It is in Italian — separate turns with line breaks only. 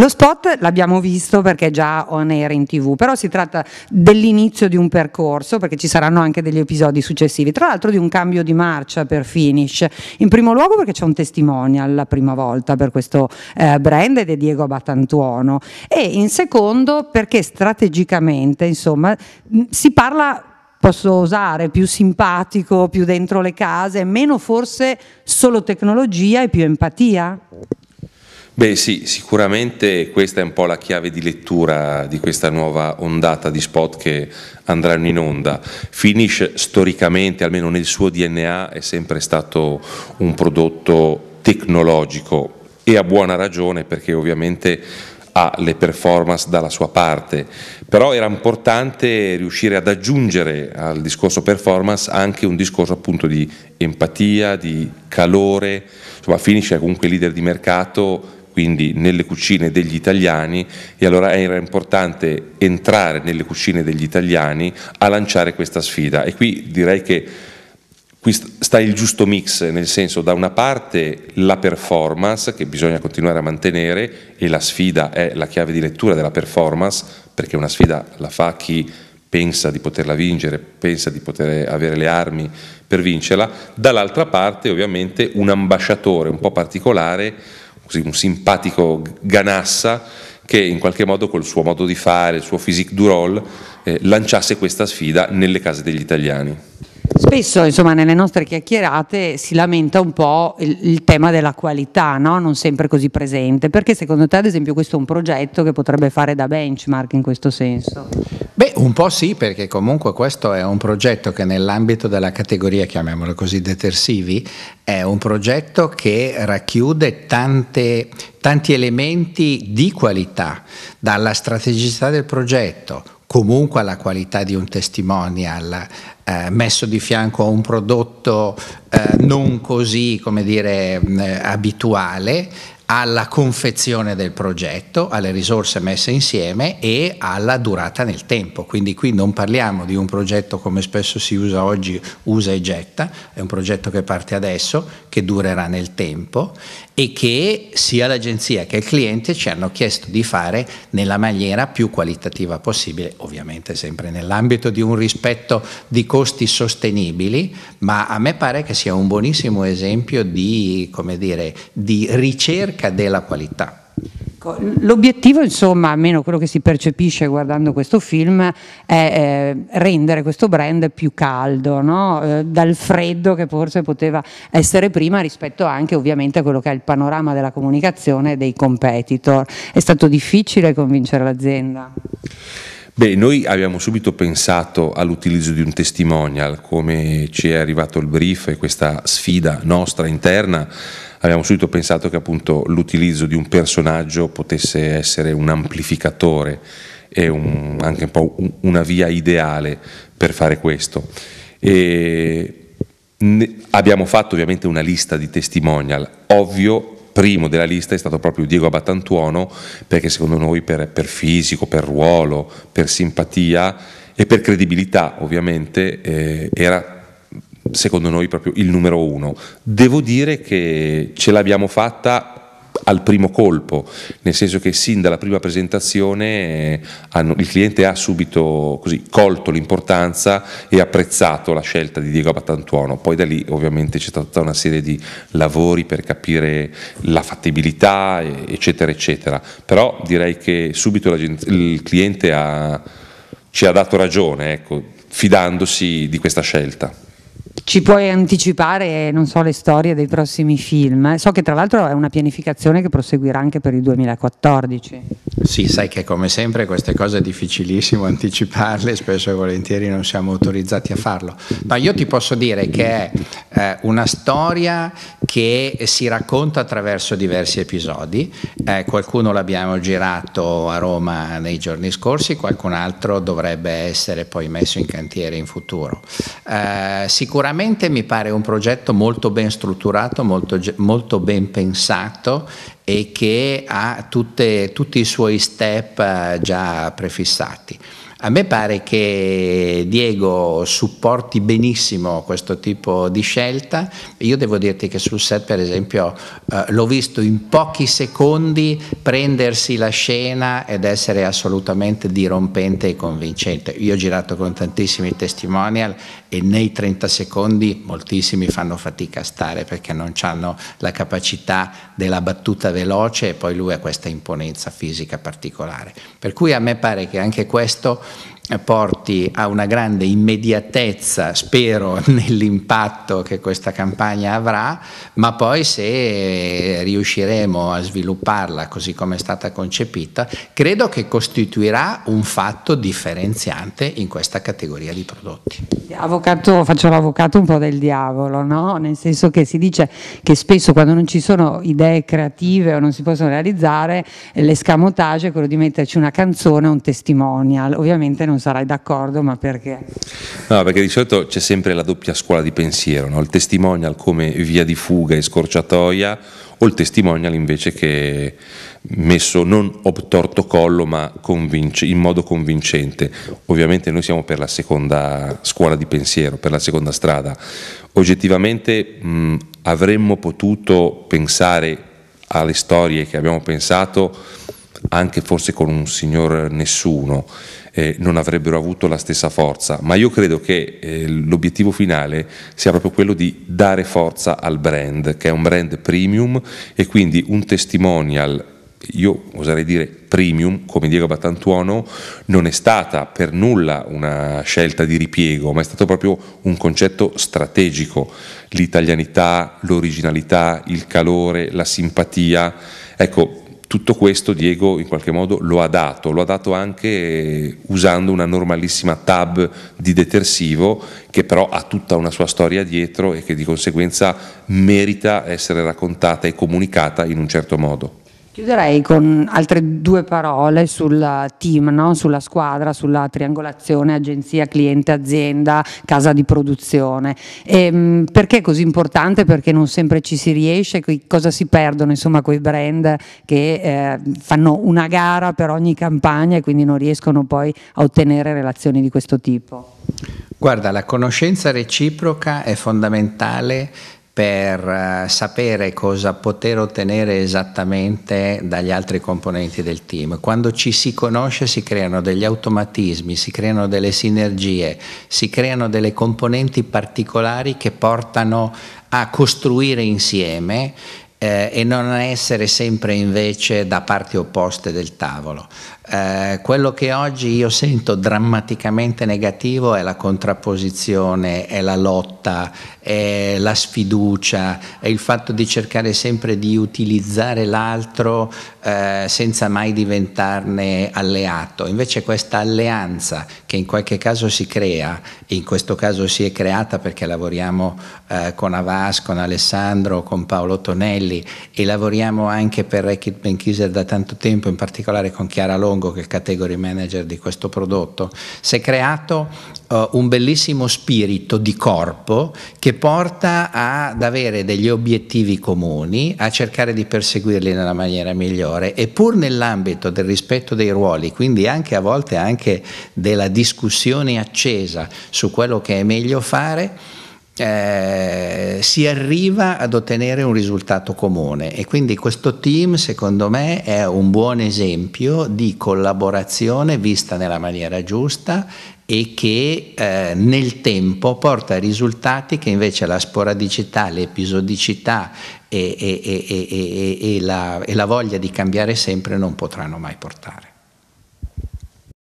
Lo spot l'abbiamo visto perché è già on air in tv, però si tratta dell'inizio di un percorso perché ci saranno anche degli episodi successivi, tra l'altro di un cambio di marcia per Finish, in primo luogo perché c'è un testimonial la prima volta per questo eh, brand ed è Diego Batantuono e in secondo perché strategicamente insomma si parla posso usare, più simpatico, più dentro le case, meno forse solo tecnologia e più empatia?
Beh sì, sicuramente questa è un po' la chiave di lettura di questa nuova ondata di spot che andranno in onda. Finish storicamente, almeno nel suo DNA, è sempre stato un prodotto tecnologico e ha buona ragione perché ovviamente ha le performance dalla sua parte, però era importante riuscire ad aggiungere al discorso performance anche un discorso appunto di empatia, di calore, insomma Finish è comunque leader di mercato quindi nelle cucine degli italiani e allora era importante entrare nelle cucine degli italiani a lanciare questa sfida e qui direi che qui sta il giusto mix, nel senso da una parte la performance che bisogna continuare a mantenere e la sfida è la chiave di lettura della performance, perché una sfida la fa chi pensa di poterla vincere, pensa di poter avere le armi per vincerla, dall'altra parte ovviamente un ambasciatore un po' particolare così, un simpatico ganassa che in qualche modo col suo modo di fare, il suo physique du rôle, eh, lanciasse questa sfida nelle case degli italiani.
Spesso insomma, nelle nostre chiacchierate si lamenta un po' il, il tema della qualità, no? non sempre così presente, perché secondo te ad esempio questo è un progetto che potrebbe fare da benchmark in questo senso?
Beh, un po' sì, perché comunque questo è un progetto che nell'ambito della categoria, chiamiamolo così, detersivi, è un progetto che racchiude tante, tanti elementi di qualità, dalla strategicità del progetto, comunque alla qualità di un testimonial, eh, messo di fianco a un prodotto eh, non così, come dire, mh, mm, abituale, alla confezione del progetto, alle risorse messe insieme e alla durata nel tempo. Quindi qui non parliamo di un progetto come spesso si usa oggi, usa e getta, è un progetto che parte adesso, che durerà nel tempo e che sia l'agenzia che il cliente ci hanno chiesto di fare nella maniera più qualitativa possibile, ovviamente sempre nell'ambito di un rispetto di costi sostenibili, ma a me pare che sia un buonissimo esempio di, dire, di ricerca della qualità.
Ecco, l'obiettivo, insomma, almeno quello che si percepisce guardando questo film, è eh, rendere questo brand più caldo, no? eh, dal freddo che forse poteva essere prima rispetto anche ovviamente a quello che è il panorama della comunicazione dei competitor. È stato difficile convincere l'azienda?
Beh, noi abbiamo subito pensato all'utilizzo di un testimonial, come ci è arrivato il brief e questa sfida nostra interna abbiamo subito pensato che appunto l'utilizzo di un personaggio potesse essere un amplificatore e un, anche un po' una via ideale per fare questo. E abbiamo fatto ovviamente una lista di testimonial, ovvio primo della lista è stato proprio Diego Abatantuono perché secondo noi per, per fisico, per ruolo, per simpatia e per credibilità ovviamente eh, era secondo noi proprio il numero uno. Devo dire che ce l'abbiamo fatta al primo colpo, nel senso che sin dalla prima presentazione eh, hanno, il cliente ha subito così, colto l'importanza e apprezzato la scelta di Diego Battantuono, poi da lì ovviamente c'è stata una serie di lavori per capire la fattibilità eccetera eccetera, però direi che subito il cliente ha, ci ha dato ragione ecco, fidandosi di questa scelta.
Ci puoi anticipare, non so, le storie dei prossimi film? So che tra l'altro è una pianificazione che proseguirà anche per il 2014.
Sì, sai che come sempre queste cose è difficilissimo anticiparle, spesso e volentieri non siamo autorizzati a farlo, ma io ti posso dire che è eh, una storia che si racconta attraverso diversi episodi, eh, qualcuno l'abbiamo girato a Roma nei giorni scorsi, qualcun altro dovrebbe essere poi messo in cantiere in futuro. Eh, sicuramente mi pare un progetto molto ben strutturato, molto, molto ben pensato e che ha tutte, tutti i suoi step eh, già prefissati. A me pare che Diego supporti benissimo questo tipo di scelta. Io devo dirti che sul set, per esempio, eh, l'ho visto in pochi secondi prendersi la scena ed essere assolutamente dirompente e convincente. Io ho girato con tantissimi testimonial e nei 30 secondi moltissimi fanno fatica a stare perché non hanno la capacità della battuta vera veloce e poi lui ha questa imponenza fisica particolare. Per cui a me pare che anche questo porti a una grande immediatezza, spero, nell'impatto che questa campagna avrà, ma poi se riusciremo a svilupparla così come è stata concepita, credo che costituirà un fatto differenziante in questa categoria di prodotti.
Avvocato, faccio l'avvocato un po' del diavolo, no? nel senso che si dice che spesso quando non ci sono idee creative o non si possono realizzare, l'escamotage è quello di metterci una canzone o un testimonial, ovviamente non sarai d'accordo, ma perché?
No, perché di solito c'è sempre la doppia scuola di pensiero, no? il testimonial come via di fuga e scorciatoia o il testimonial invece che messo non obtorto collo ma convince, in modo convincente. Ovviamente noi siamo per la seconda scuola di pensiero, per la seconda strada. Oggettivamente mh, avremmo potuto pensare alle storie che abbiamo pensato anche forse con un signor nessuno eh, non avrebbero avuto la stessa forza, ma io credo che eh, l'obiettivo finale sia proprio quello di dare forza al brand, che è un brand premium e quindi un testimonial io oserei dire premium, come Diego Battantuono, non è stata per nulla una scelta di ripiego, ma è stato proprio un concetto strategico. L'italianità, l'originalità, il calore, la simpatia. Ecco, tutto questo Diego in qualche modo lo ha dato, lo ha dato anche eh, usando una normalissima tab di detersivo che però ha tutta una sua storia dietro e che di conseguenza merita essere raccontata e comunicata in un certo modo.
Chiuderei con altre due parole sul team, no? sulla squadra, sulla triangolazione agenzia, cliente, azienda, casa di produzione. E, ehm, perché è così importante? Perché non sempre ci si riesce, cosa si perdono insomma quei brand che eh, fanno una gara per ogni campagna e quindi non riescono poi a ottenere relazioni di questo tipo?
Guarda, la conoscenza reciproca è fondamentale per eh, sapere cosa poter ottenere esattamente dagli altri componenti del team. Quando ci si conosce si creano degli automatismi, si creano delle sinergie, si creano delle componenti particolari che portano a costruire insieme eh, e non essere sempre invece da parti opposte del tavolo. Eh, quello che oggi io sento drammaticamente negativo è la contrapposizione, è la lotta, è la sfiducia, è il fatto di cercare sempre di utilizzare l'altro eh, senza mai diventarne alleato. Invece questa alleanza che in qualche caso si crea, in questo caso si è creata perché lavoriamo eh, con Avas, con Alessandro, con Paolo Tonelli e lavoriamo anche per Rekit Benchiser da tanto tempo, in particolare con Chiara Longo, Longo che è category manager di questo prodotto, si è creato uh, un bellissimo spirito di corpo che porta ad avere degli obiettivi comuni, a cercare di perseguirli nella maniera migliore e pur nell'ambito del rispetto dei ruoli, quindi anche a volte anche della discussione accesa su quello che è meglio fare, eh, si arriva ad ottenere un risultato comune e quindi questo team secondo me è un buon esempio di collaborazione vista nella maniera giusta e che eh, nel tempo porta risultati che invece la sporadicità, l'episodicità e, e, e, la, e la voglia di cambiare sempre non potranno mai portare.